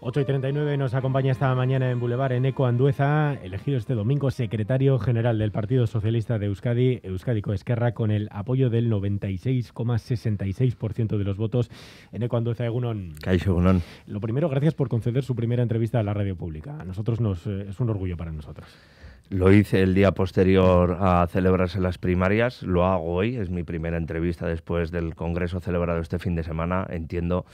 8 y 39 nos acompaña esta mañana en Boulevard Eneco Andueza, elegido este domingo secretario general del Partido Socialista de Euskadi, Euskadi Coesquerra con el apoyo del 96,66% de los votos. Eneco Andueza, Egunon. Lo primero, gracias por conceder su primera entrevista a la radio pública. A nosotros nos, eh, es un orgullo para nosotros. Lo hice el día posterior a celebrarse las primarias, lo hago hoy, es mi primera entrevista después del Congreso celebrado este fin de semana, entiendo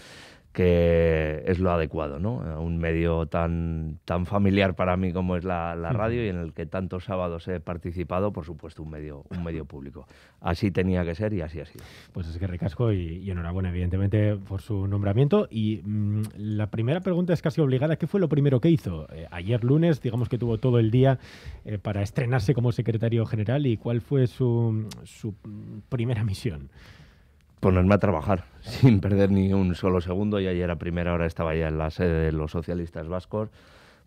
que es lo adecuado, ¿no? Un medio tan, tan familiar para mí como es la, radio y en el que tantos sábados he participado, por supuesto, un medio, un medio público. Así tenía que ser y así ha sido. Pues es que recasco y, enhorabuena, evidentemente, por su nombramiento. Y mm, la primera pregunta es casi obligada. ¿Qué fue lo primero que hizo? Eh, ayer lunes, digamos que tuvo todo el día eh, para estrenarse como secretario general y cuál fue su, su primera misión ponerme a trabajar sin perder ni un solo segundo y ayer a primera hora estaba ya en la sede de los socialistas vascos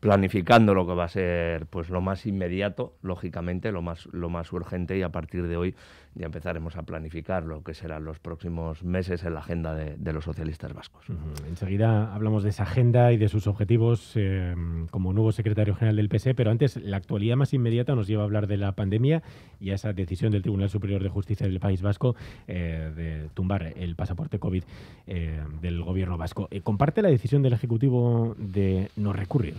planificando lo que va a ser pues lo más inmediato, lógicamente, lo más, lo más urgente y a partir de hoy ya empezaremos a planificar lo que serán los próximos meses en la agenda de, los socialistas vascos. Enseguida hablamos de esa agenda y de sus objetivos eh, como nuevo secretario general del PSE, pero antes la actualidad más inmediata nos lleva a hablar de la pandemia y a esa decisión del Tribunal Superior de Justicia del País Vasco eh, de tumbar el pasaporte COVID eh, del gobierno vasco. ¿Comparte la decisión del Ejecutivo de no recurrir?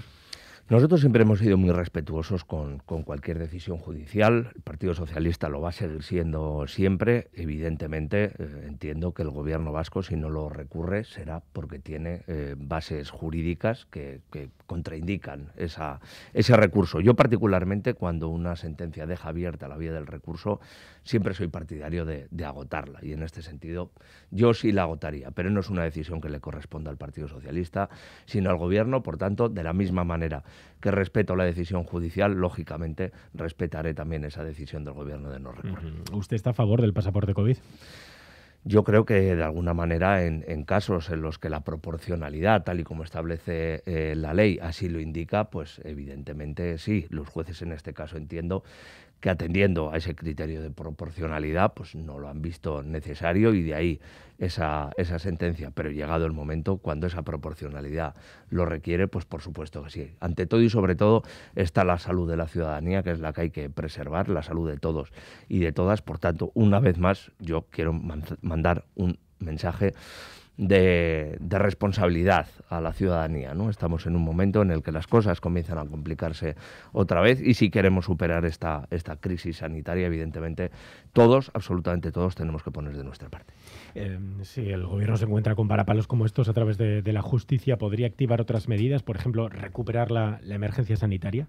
Nosotros siempre hemos sido muy respetuosos con, cualquier decisión judicial. El Partido Socialista lo va a seguir siendo siempre. Evidentemente, eh, entiendo que el gobierno vasco, si no lo recurre, será porque tiene eh, bases jurídicas que, contraindican esa, ese recurso. Yo particularmente, cuando una sentencia deja abierta la vía del recurso, siempre soy partidario de agotarla. Y en este sentido, yo sí la agotaría, pero no es una decisión que le corresponda al Partido Socialista, sino al gobierno. Por tanto, de la misma manera que respeto la decisión judicial, lógicamente respetaré también esa decisión del gobierno de no recurrir. ¿Usted está a favor del pasaporte COVID? Yo creo que de alguna manera en, casos en los que la proporcionalidad, tal y como establece eh, la ley, así lo indica, pues evidentemente sí. Los jueces en este caso entiendo que atendiendo a ese criterio de proporcionalidad, pues no lo han visto necesario y de ahí esa, esa sentencia. Pero llegado el momento, cuando esa proporcionalidad lo requiere, pues por supuesto que sí. Ante todo y sobre todo está la salud de la ciudadanía, que es la que hay que preservar, la salud de todos y de todas. Por tanto, una vez más, yo quiero mandar un mensaje de, responsabilidad a la ciudadanía. ¿no? Estamos en un momento en el que las cosas comienzan a complicarse otra vez y si queremos superar esta, esta crisis sanitaria, evidentemente todos, absolutamente todos, tenemos que poner de nuestra parte. Em, si el gobierno se encuentra con varapalos como estos a través de, la justicia, ¿podría activar otras medidas? Por ejemplo, recuperar la, la emergencia sanitaria.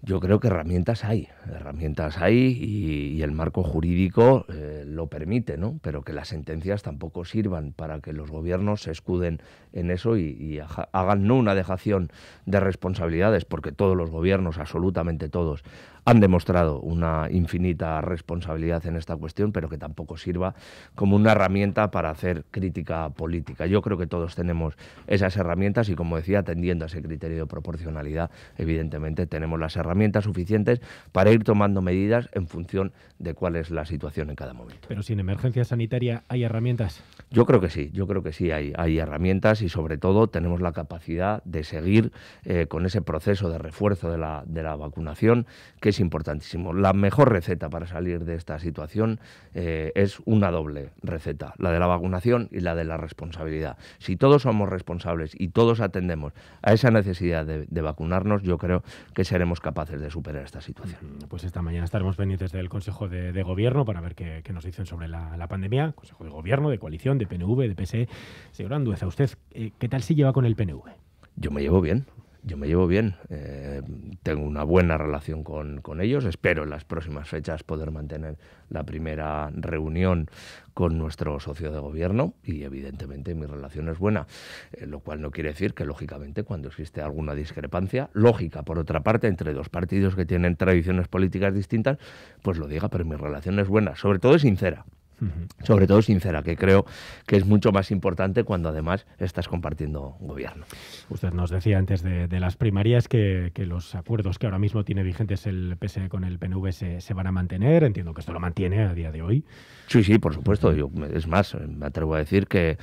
Yo creo que herramientas hay, herramientas hay y, el marco jurídico eh, lo permite, ¿no? Pero que las sentencias tampoco sirvan para que los gobiernos se escuden en eso y, y hagan no una dejación de responsabilidades, porque todos los gobiernos, absolutamente todos, han demostrado una infinita responsabilidad en esta cuestión, pero que tampoco sirva como una herramienta para hacer crítica política. Yo creo que todos tenemos esas herramientas y, como decía, atendiendo a ese criterio de proporcionalidad, evidentemente tenemos las herramientas suficientes para ir tomando medidas en función de cuál es la situación en cada momento. Pero sin emergencia sanitaria hay herramientas. Yo creo que sí, yo creo que sí hay, herramientas y sobre todo tenemos la capacidad de seguir eh, con ese proceso de refuerzo de la, vacunación que importantísimo. La mejor receta para salir de esta situación eh, es una doble receta, la de la vacunación y la de la responsabilidad. Si todos somos responsables y todos atendemos a esa necesidad de, vacunarnos, yo creo que seremos capaces de superar esta situación. Mm, pues esta mañana estaremos pendientes del Consejo de, Gobierno para ver qué, nos dicen sobre la, pandemia. Consejo de Gobierno, de coalición, de PNV, de PSE. Señor Andueza, usted, eh, ¿qué tal si lleva con el PNV? Yo me llevo bien yo me llevo bien, eh, tengo una buena relación con, ellos, espero en las próximas fechas poder mantener la primera reunión con nuestro socio de gobierno y evidentemente mi relación es buena, eh, lo cual no quiere decir que lógicamente cuando existe alguna discrepancia, lógica por otra parte, entre dos partidos que tienen tradiciones políticas distintas, pues lo diga, pero mi relación es buena, sobre todo es sincera sobre todo sincera, que creo que es mucho más importante cuando además estás compartiendo gobierno. Usted nos decía antes de, las primarias que, los acuerdos que ahora mismo tiene vigentes el PSE con el PNV se, van a mantener, entiendo que esto lo mantiene a día de hoy. Sí, sí, por supuesto, yo, es más, me atrevo a decir que,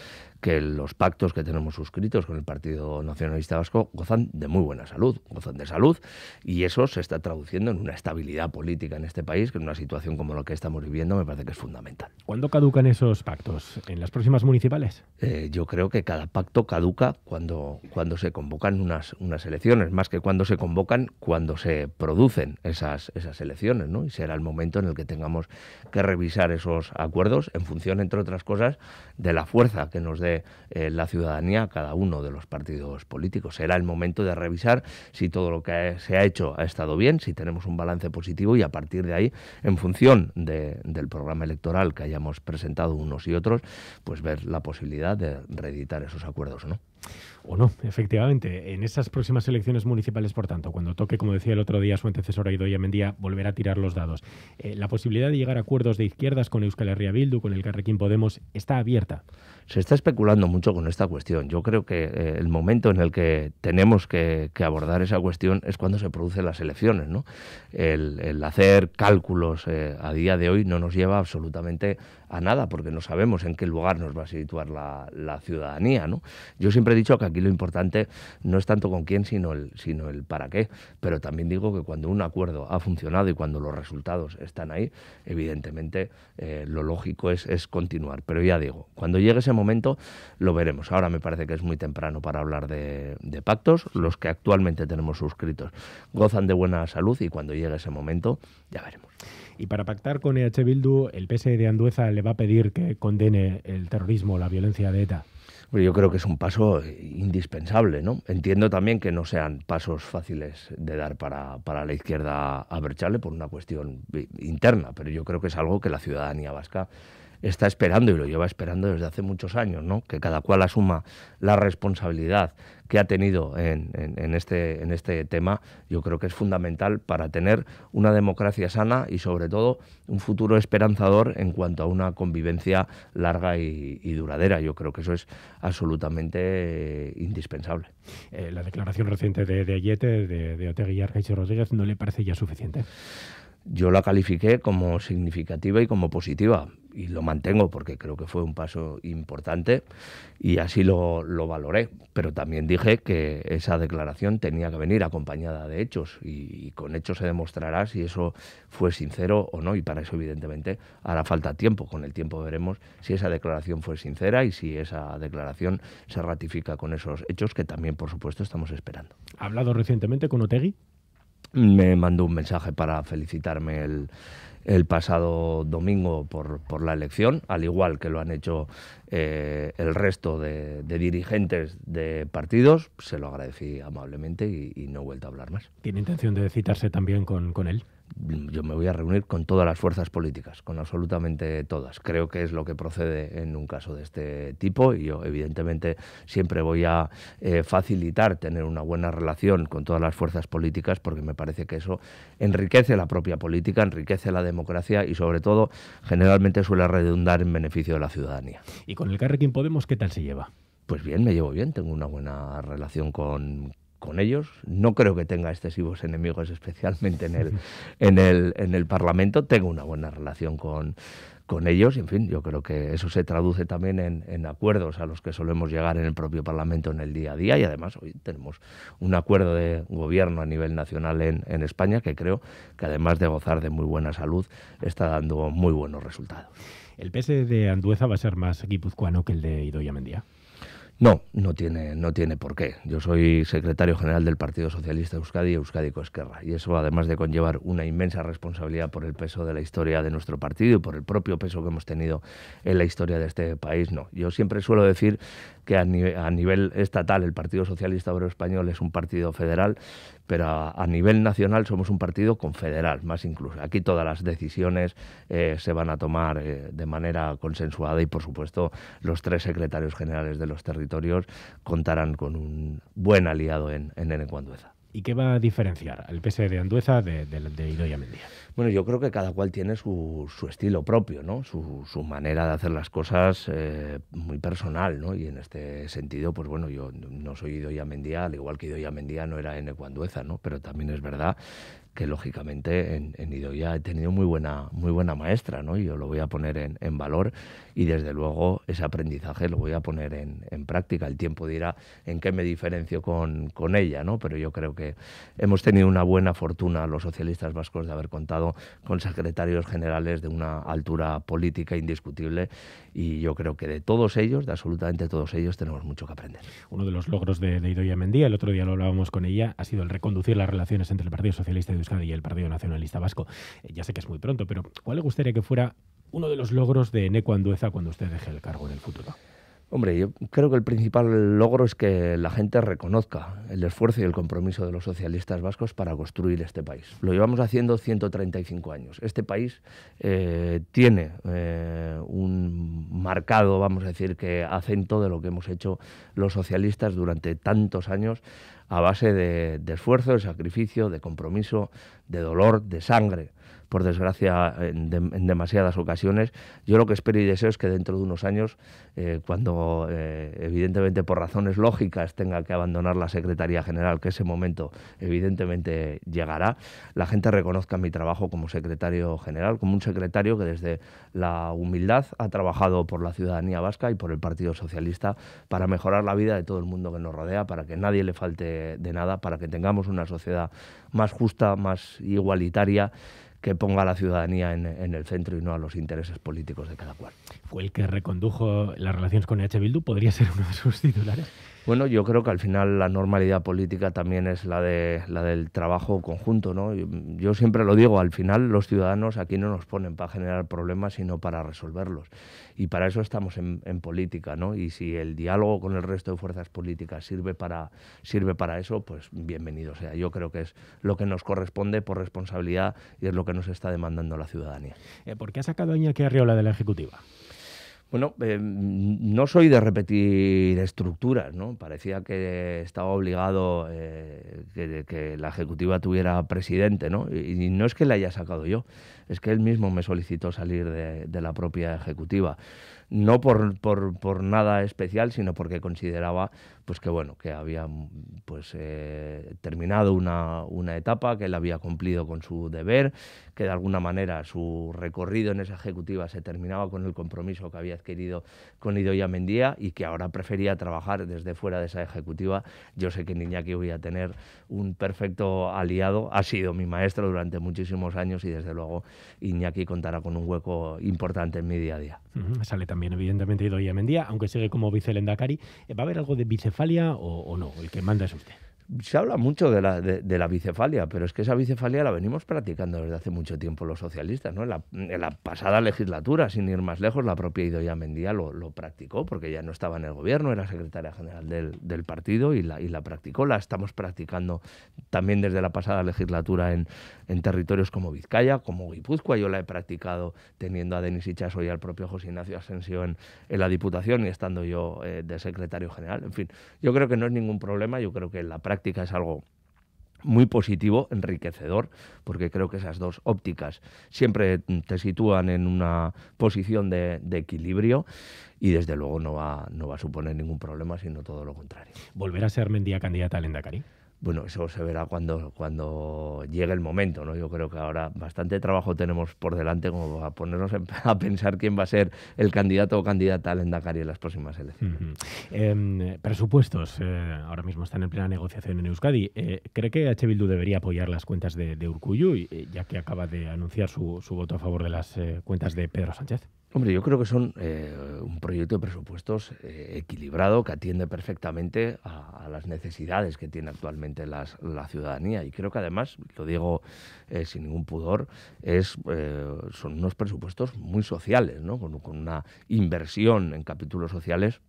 que los pactos que tenemos suscritos con el Partido Nacionalista Vasco gozan de muy buena salud, gozan de salud, y eso se está traduciendo en una estabilidad política en este país, que en una situación como la que estamos viviendo me parece que es fundamental. ¿Cuándo caducan esos pactos? ¿En las próximas municipales? Eh, yo creo que cada pacto caduca cuando, cuando se convocan unas, unas elecciones, más que cuando se convocan, cuando se producen esas, esas elecciones, ¿no? Y será el momento en el que tengamos que revisar esos acuerdos en función, entre otras cosas, de la fuerza que nos dé eh, la ciudadanía cada uno de los partidos políticos. Será el momento de revisar si todo lo que se ha hecho ha estado bien, si tenemos un balance positivo y a partir de ahí, en función del programa electoral que hayamos presentado unos y otros, pues ver la posibilidad de reeditar esos acuerdos o no. O no, efectivamente. En esas próximas elecciones municipales, por tanto, cuando toque, como decía el otro día su antecesora Idoia Mendía, volverá a tirar los dados. Eh, la posibilidad de llegar a acuerdos de izquierdas con Euskal Herria Bildu, con el Carrequín Podemos, está abierta. Se está especulando mucho con esta cuestión. Yo creo que eh, el momento en el que tenemos que, abordar esa cuestión es cuando se producen las elecciones. ¿no? El, hacer cálculos eh, a día de hoy no nos lleva absolutamente a nada, porque no sabemos en qué lugar nos va a situar la, la ciudadanía. ¿no? Yo siempre he dicho que aquí lo importante no es tanto con quién, sino el, sino el para qué. Pero también digo que cuando un acuerdo ha funcionado y cuando los resultados están ahí, evidentemente eh, lo lógico es, es continuar. Pero ya digo, cuando llegue ese momento lo veremos. Ahora me parece que es muy temprano para hablar de, de pactos. Los que actualmente tenemos suscritos gozan de buena salud y cuando llegue ese momento ya veremos. Y para pactar con EH Bildu, el PS e de Andueza le va a pedir que condene el terrorismo, la violencia de ETA. Yo creo que es un paso indispensable, ¿no? Entiendo también que no sean pasos fáciles de dar para, para la izquierda a Berchale por una cuestión interna, pero yo creo que es algo que la ciudadanía vasca está esperando y lo lleva esperando desde hace muchos años, ¿no? que cada cual asuma la responsabilidad que ha tenido en, este, en este tema, yo creo que es fundamental para tener una democracia sana y sobre todo un futuro esperanzador en cuanto a una convivencia larga y, duradera. Yo creo que eso es absolutamente eh, indispensable. Eh, la declaración reciente de, Ayete, de, de Otegui y Rodríguez, ¿no le parece ya suficiente? yo la califiqué como significativa y como positiva. Y lo mantengo porque creo que fue un paso importante y así lo, lo valoré. Pero también dije que esa declaración tenía que venir acompañada de hechos y, con hechos se demostrará si eso fue sincero o no. Y para eso, evidentemente, hará falta tiempo. Con el tiempo veremos si esa declaración fue sincera y si esa declaración se ratifica con esos hechos que también, por supuesto, estamos esperando. ¿Ha hablado recientemente con Otegui? me mandó un mensaje para felicitarme el, pasado domingo por, la elección, al igual que lo han hecho eh, el resto de, dirigentes de partidos. Se lo agradecí amablemente y, no he vuelto a hablar más. ¿Tiene intención de citarse también con él? yo me voy a reunir con todas las fuerzas políticas, con absolutamente todas. Creo que es lo que procede en un caso de este tipo y yo evidentemente siempre voy a eh, facilitar tener una buena relación con todas las fuerzas políticas porque me parece que eso enriquece la propia política, enriquece la democracia y sobre todo generalmente suele redundar en beneficio de la ciudadanía. ¿Y con el Carrequín Podemos qué tal se lleva? Pues bien, me llevo bien, tengo una buena relación con, con ellos. No creo que tenga excesivos enemigos, especialmente en el, en el, Parlamento. Tengo una buena relación con, con ellos en fin, yo creo que eso se traduce también en, acuerdos a los que solemos llegar en el propio Parlamento en el día a día y, además, hoy tenemos un acuerdo de gobierno a nivel nacional en, en España que creo que, además de gozar de muy buena salud, está dando muy buenos resultados. ¿El PS de Andueza va a ser más guipuzcoano que el de Idoia Mendía? No, no tiene, no tiene por qué. Yo soy secretario general del Partido Socialista de Euskadi y Euskadi Coesquerra. Y eso, además de conllevar una inmensa responsabilidad por el peso de la historia de nuestro partido y por el propio peso que hemos tenido en la historia de este país, no. Yo siempre suelo decir que a, nivel, estatal el Partido Socialista Obrero Español es un partido federal, pero a, nivel nacional somos un partido confederal, más incluso. Aquí todas las decisiones eh, se van a tomar eh, de manera consensuada y, por supuesto, los tres secretarios generales de los territorios contarán con un buen aliado en, en Andueza. ¿Y qué va a diferenciar el PS e de Andueza de, de, de Idoia Mendía? Bueno, yo creo que cada cual tiene su, estilo propio, ¿no? Su, manera de hacer las cosas eh, muy personal, ¿no? Y en este sentido, pues bueno, yo no soy Idoia Mendía, al igual que Idoia Mendía no era en ecuandueza, ¿no? Pero también es verdad que lógicamente en, en Idoia he tenido muy buena, muy buena maestra, ¿no? yo lo voy a poner en, valor y desde luego ese aprendizaje lo voy a poner en, práctica. El tiempo dirá en qué me diferencio con, con ella, ¿no? Pero yo creo que hemos tenido una buena fortuna los socialistas vascos de haber contado con secretarios generales de una altura política indiscutible y yo creo que de todos ellos, de absolutamente todos ellos, tenemos mucho que aprender. Uno de los logros de, de Idoia Mendía, el otro día lo hablábamos con ella, ha sido el reconducir las relaciones entre el Partido Socialista de Euskadi y el Partido Nacionalista Vasco. Eh, ya sé que es muy pronto, pero ¿cuál le gustaría que fuera uno de los logros de Neco Andueza cuando usted deje el cargo en el futuro? Hombre, yo creo que el principal logro es que la gente reconozca el esfuerzo y el compromiso de los socialistas vascos para construir este país. Lo llevamos haciendo 135 años. Este país eh, tiene eh, un marcado, vamos a decir, que acento de lo que hemos hecho los socialistas durante tantos años a base de esfuerzo, de sacrificio, de compromiso, de dolor, de sangre por desgracia, en, demasiadas ocasiones. Yo lo que espero y deseo es que dentro de unos años, eh, cuando eh, evidentemente por razones lógicas tenga que abandonar la Secretaría General, que ese momento evidentemente llegará, la gente reconozca mi trabajo como secretario general, como un secretario que desde la humildad ha trabajado por la ciudadanía vasca y por el Partido Socialista para mejorar la vida de todo el mundo que nos rodea, para que nadie le falte de nada, para que tengamos una sociedad más justa, más igualitaria que ponga a la ciudadanía en, el centro y no a los intereses políticos de cada cual. Fue el que recondujo las relaciones con H. Bildu, podría ser uno de sus titulares. Bueno, yo creo que al final la normalidad política también es la, de, la del trabajo conjunto, ¿no? Yo siempre lo digo, al final los ciudadanos aquí no nos ponen para generar problemas, sino para resolverlos. Y para eso estamos en, política, ¿no? Y si el diálogo con el resto de fuerzas políticas sirve para, sirve para eso, pues bienvenido sea. Yo creo que es lo que nos corresponde por responsabilidad y es lo que nos está demandando la ciudadanía. Eh, ¿Por qué ha sacado que Iñaki de la Ejecutiva? Bueno, eh, no soy de repetir estructuras, ¿no? Parecía que estaba obligado eh, que, la ejecutiva tuviera presidente, ¿no? Y, no es que la haya sacado yo, es que él mismo me solicitó salir de la propia ejecutiva no por, por, nada especial, sino porque consideraba pues que bueno, que había pues eh, terminado una, etapa, que él había cumplido con su deber, que de alguna manera su recorrido en esa ejecutiva se terminaba con el compromiso que había adquirido con Idoia Mendía y que ahora prefería trabajar desde fuera de esa ejecutiva. Yo sé que Iñaki voy a tener un perfecto aliado, ha sido mi maestro durante muchísimos años y desde luego Iñaki contará con un hueco importante en mi día a día también, evidentemente, Ido en Mendía, aunque sigue como vicelendacari. ¿Va a haber algo de bicefalia o, o no? El que manda es usted se habla mucho de la, de, la, bicefalia, pero es que esa bicefalia la venimos practicando desde hace mucho tiempo los socialistas. ¿no? En, la, pasada legislatura, sin ir más lejos, la propia Idoia Mendía lo, practicó porque ya no estaba en el gobierno, era secretaria general del, partido y la, y la, practicó. La estamos practicando también desde la pasada legislatura en, en territorios como Vizcaya, como Guipúzcoa. Yo la he practicado teniendo a Denis Ichaso y al propio José Ignacio Ascensión en, la Diputación y estando yo eh, de secretario general. En fin, yo creo que no es ningún problema, yo creo que la práctica práctica es algo muy positivo, enriquecedor, porque creo que esas dos ópticas siempre te sitúan en una posición de, equilibrio y desde luego no va, no va a suponer ningún problema, sino todo lo contrario. ¿Volver a ser Mendía candidata al Endacari? bueno, eso se verá cuando, cuando llegue el momento, ¿no? Yo creo que ahora bastante trabajo tenemos por delante como a ponernos a pensar quién va a ser el candidato o candidata al Endacari en las próximas elecciones. Em, presupuestos, eh, ahora mismo están en plena negociación en Euskadi. Eh, ¿Cree que H. Bildu debería apoyar las cuentas de, de Urcuyu, eh, ya que acaba de anunciar su, voto a favor de las cuentas de Pedro Sánchez? Hombre, yo creo que son un proyecto de presupuestos equilibrado que atiende perfectamente a, a las necesidades que tiene actualmente la ciudadanía. Y creo que además, lo digo eh, sin ningún pudor, es, eh, son unos presupuestos muy sociales, ¿no? con, una inversión en capítulos sociales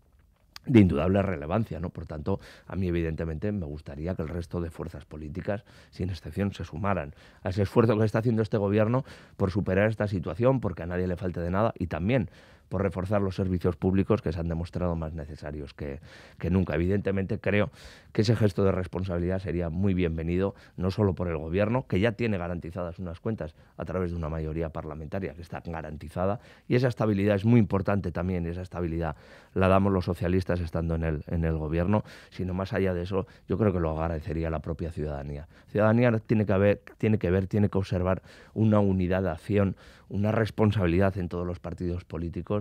de indudable relevancia, ¿no? Por tanto, a mí evidentemente me gustaría que el resto de fuerzas políticas, sin excepción, se sumaran a ese esfuerzo que está haciendo este gobierno por superar esta situación, porque a nadie le falte de nada y también por reforzar los servicios públicos que se han demostrado más necesarios que, que nunca. Evidentemente, creo que ese gesto de responsabilidad sería muy bienvenido, no solo por el Gobierno, que ya tiene garantizadas unas cuentas a través de una mayoría parlamentaria que está garantizada, y esa estabilidad es muy importante también, y esa estabilidad la damos los socialistas estando en el, en el Gobierno, sino más allá de eso, yo creo que lo agradecería la propia ciudadanía. Ciudadanía tiene que, tiene que ver, tiene que observar una unidad de acción, una responsabilidad en todos los partidos políticos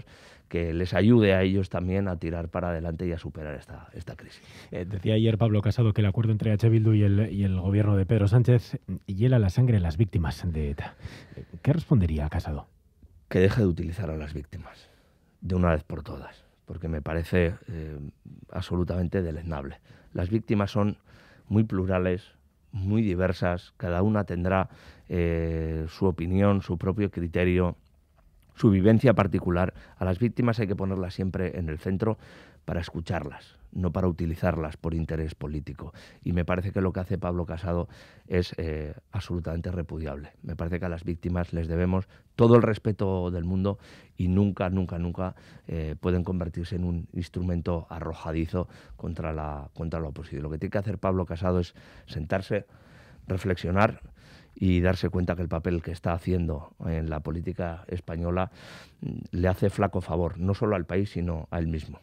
que les ayude a ellos también a tirar para adelante y a superar esta, crisis. Eh, decía ayer Pablo Casado que el acuerdo entre H. Bildu y el, y el gobierno de Pedro Sánchez hiela la sangre de las víctimas de ETA. Eh, ¿Qué respondería Casado? Que deje de utilizar a las víctimas, de una vez por todas, porque me parece eh, absolutamente deleznable. Las víctimas son muy plurales, muy diversas, cada una tendrá su opinión, su propio criterio, su vivencia particular. A las víctimas hay que ponerlas siempre en el centro para escucharlas, no para utilizarlas por interés político. Y me parece que lo que hace Pablo Casado es eh, absolutamente repudiable. Me parece que a las víctimas les debemos todo el respeto del mundo y nunca, nunca, nunca eh, pueden convertirse en un instrumento arrojadizo contra la, contra la oposición. Lo que tiene que hacer Pablo Casado es sentarse, reflexionar y darse cuenta que el papel que está haciendo en la política española mm, le hace flaco favor, no solo al país, sino a él mismo.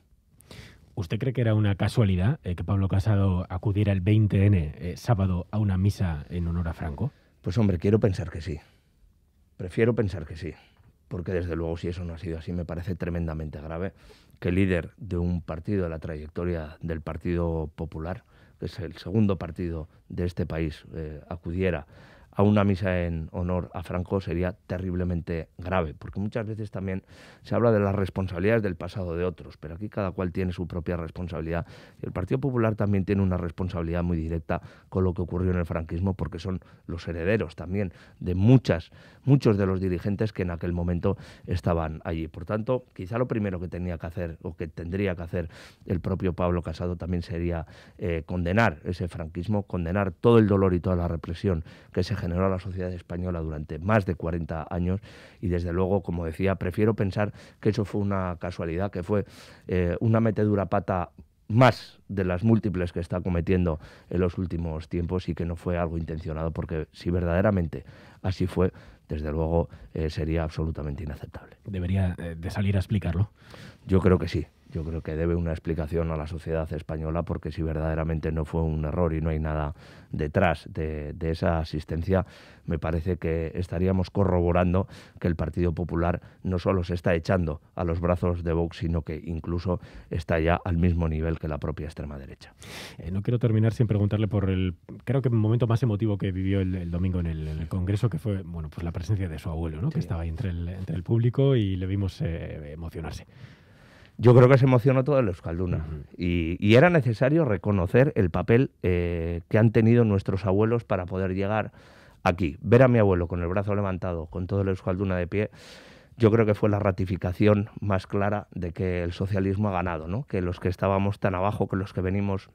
¿Usted cree que era una casualidad eh, que Pablo Casado acudiera el 20N eh, sábado a una misa en honor a Franco? Pues hombre, quiero pensar que sí. Prefiero pensar que sí. Porque desde luego si eso no ha sido así me parece tremendamente grave que el líder de un partido de la trayectoria del Partido Popular, que es el segundo partido de este país, eh, acudiera a una misa en honor a Franco sería terriblemente grave, porque muchas veces también se habla de las responsabilidades del pasado de otros, pero aquí cada cual tiene su propia responsabilidad. el Partido Popular también tiene una responsabilidad muy directa con lo que ocurrió en el franquismo, porque son los herederos también de muchas, muchos de los dirigentes que en aquel momento estaban allí. Por tanto, quizá lo primero que tenía que hacer o que tendría que hacer el propio Pablo Casado también sería eh, condenar ese franquismo, condenar todo el dolor y toda la represión que se generó a la sociedad española durante más de 40 años y desde luego, como decía, prefiero pensar que eso fue una casualidad, que fue eh, una metedura pata más de las múltiples que está cometiendo en los últimos tiempos y que no fue algo intencionado, porque si verdaderamente así fue, desde luego eh, sería absolutamente inaceptable. Debería eh, de salir a explicarlo. Yo creo que sí yo creo que debe una explicación a la sociedad española porque si verdaderamente no fue un error y no hay nada detrás de, esa asistencia, me parece que estaríamos corroborando que el Partido Popular no solo se está echando a los brazos de Vox, sino que incluso está ya al mismo nivel que la propia extrema derecha. Eh, no quiero terminar sin preguntarle por el, creo que el momento más emotivo que vivió el, domingo en el, Congreso, que fue bueno, pues la presencia de su abuelo, ¿no? que estaba ahí entre el, entre el público y le vimos eh, emocionarse yo creo que se emocionó todo el Euskalduna. y, era necesario reconocer el papel eh, que han tenido nuestros abuelos para poder llegar aquí. Ver a mi abuelo con el brazo levantado, con todo el Euskalduna de pie, yo creo que fue la ratificación más clara de que el socialismo ha ganado, ¿no? que los que estábamos tan abajo, que los que venimos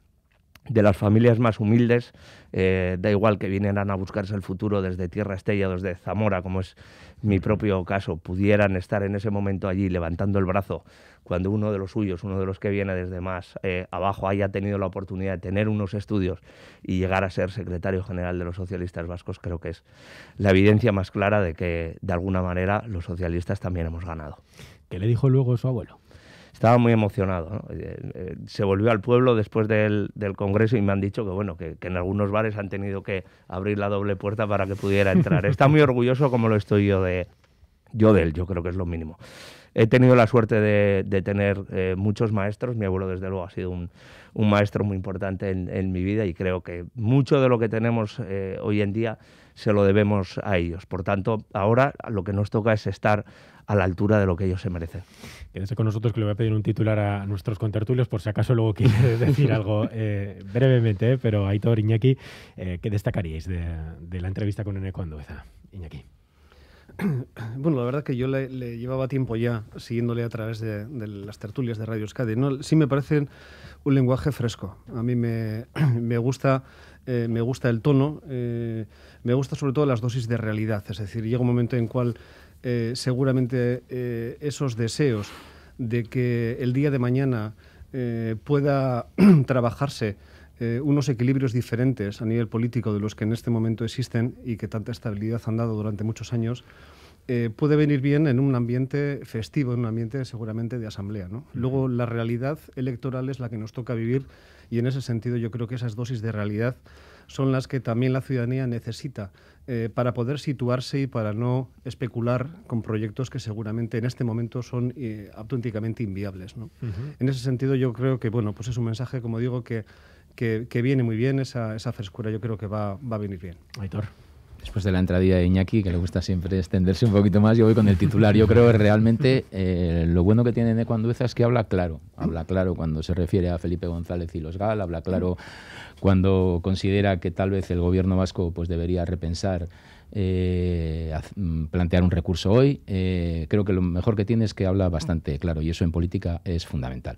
de las familias más humildes, eh, da igual que vinieran a buscarse el futuro desde Tierra Estella, desde Zamora, como es mi propio caso, pudieran estar en ese momento allí levantando el brazo cuando uno de los suyos, uno de los que viene desde más eh, abajo, haya tenido la oportunidad de tener unos estudios y llegar a ser secretario general de los socialistas vascos, creo que es la evidencia más clara de que, de alguna manera, los socialistas también hemos ganado. ¿Qué le dijo luego su abuelo? estaba muy emocionado. Eh, eh, se volvió al pueblo después del, congreso y me han dicho que bueno que, en algunos bares han tenido que abrir la doble puerta para que pudiera entrar. Está muy orgulloso como lo estoy yo de yo él. Yo creo que es lo mínimo. He tenido la suerte de, tener eh, muchos maestros. Mi abuelo, desde luego, ha sido un, maestro muy importante en, en, mi vida y creo que mucho de lo que tenemos hoy en día se lo debemos a ellos. Por tanto, ahora lo que nos toca es estar a la altura de lo que ellos se merecen. Quédese con nosotros que le voy a pedir un titular a nuestros contertulios por si acaso luego quiere decir algo eh, brevemente, eh, pero Aitor, Iñaki, eh, ¿qué destacaríais de, la entrevista con Eneco Andueza? Iñaki. Bueno, la verdad que yo le, llevaba tiempo ya siguiéndole a través de, las tertulias de Radio Euskadi. Sí me parecen un lenguaje fresco. A mí me, me gusta eh, me gusta el tono, eh, me gusta sobre todo las dosis de realidad, es decir, llega un momento en cual eh, seguramente esos deseos de que el día de mañana pueda trabajarse unos equilibrios diferentes a nivel político de los que en este momento existen y que tanta estabilidad han dado durante muchos años, puede venir bien en un ambiente festivo, en un ambiente seguramente de asamblea. Luego la realidad electoral es la que nos toca vivir y en ese sentido yo creo que esas dosis de realidad son las que también la ciudadanía necesita eh, para poder situarse y para no especular con proyectos que seguramente en este momento son eh, auténticamente inviables. ¿no? En ese sentido yo creo que bueno, pues es un mensaje, como digo, que, que, viene muy bien, esa, esa, frescura yo creo que va, va a venir bien. Aitor después de la entrada de Iñaki, que le gusta siempre extenderse un poquito más, yo voy con el titular. Yo creo que realmente eh, lo bueno que tiene Neco es que habla claro. Habla claro cuando se refiere a Felipe González y los GAL, habla claro cuando considera que tal vez el gobierno vasco pues, debería repensar. Eh, mm, plantear un recurso hoy. Eh, creo que lo mejor que tiene es que habla bastante claro y eso en política es fundamental.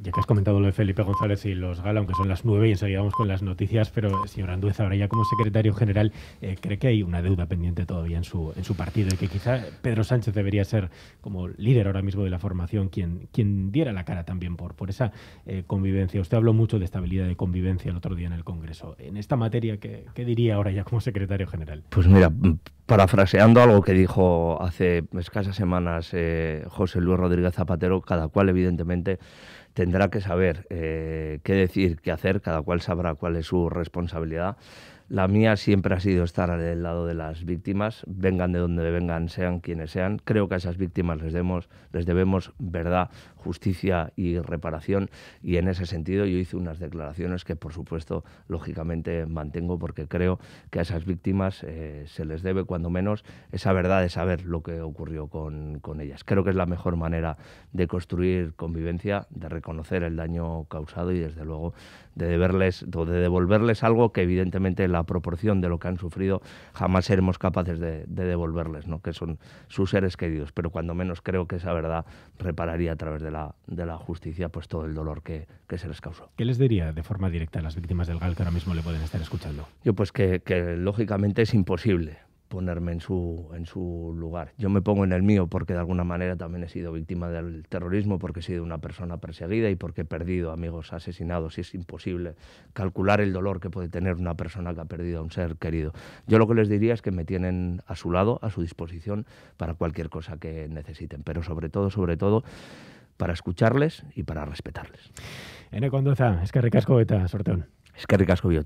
Ya que has comentado lo de Felipe González y los Gala, aunque son las nueve y enseguida vamos con las noticias, pero señor Andúez, ahora ya como secretario general, eh, ¿cree que hay una deuda pendiente todavía en su, en su partido y que quizá Pedro Sánchez debería ser como líder ahora mismo de la formación quien, quien diera la cara también por, por esa eh, convivencia? Usted habló mucho de estabilidad de convivencia el otro día en el Congreso. En esta materia, ¿qué, diría ahora ya como secretario general? Pues mira, parafraseando algo que dijo hace escasas semanas eh, José Luis Rodríguez Zapatero, cada cual evidentemente tendrá que saber eh, qué decir, qué hacer, cada cual sabrá cuál es su responsabilidad la mía siempre ha sido estar al lado de las víctimas, vengan de donde vengan, sean quienes sean. Creo que a esas víctimas les, debemos verdad, justicia y reparación. Y en ese sentido yo hice unas declaraciones que, por supuesto, lógicamente mantengo porque creo que a esas víctimas eh, se les debe, cuando menos, esa verdad de saber lo que ocurrió con ellas. Creo que es la mejor manera de construir convivencia, de reconocer el daño causado y, desde luego, de, de devolverles algo que evidentemente la proporción de lo que han sufrido jamás seremos capaces de, devolverles, ¿no? que son sus seres queridos. Pero cuando menos creo que esa verdad repararía a través de la, de la justicia pues todo el dolor que, se les causó. ¿Qué les diría de forma directa a las víctimas del GAL que ahora mismo le pueden estar escuchando? Yo pues que lógicamente es imposible ponerme en su, en su lugar. Yo me pongo en el mío porque de alguna manera también he sido víctima del terrorismo, porque he sido una persona perseguida y porque he perdido amigos asesinados y es imposible calcular el dolor que puede tener una persona que ha perdido a un ser querido. Yo lo que les diría es que me tienen a su lado, a su disposición, para cualquier cosa que necesiten, pero sobre todo, sobre todo, para escucharles y para respetarles. N. Condoza, eskerrik Veta, eta sorteon. Eskerrik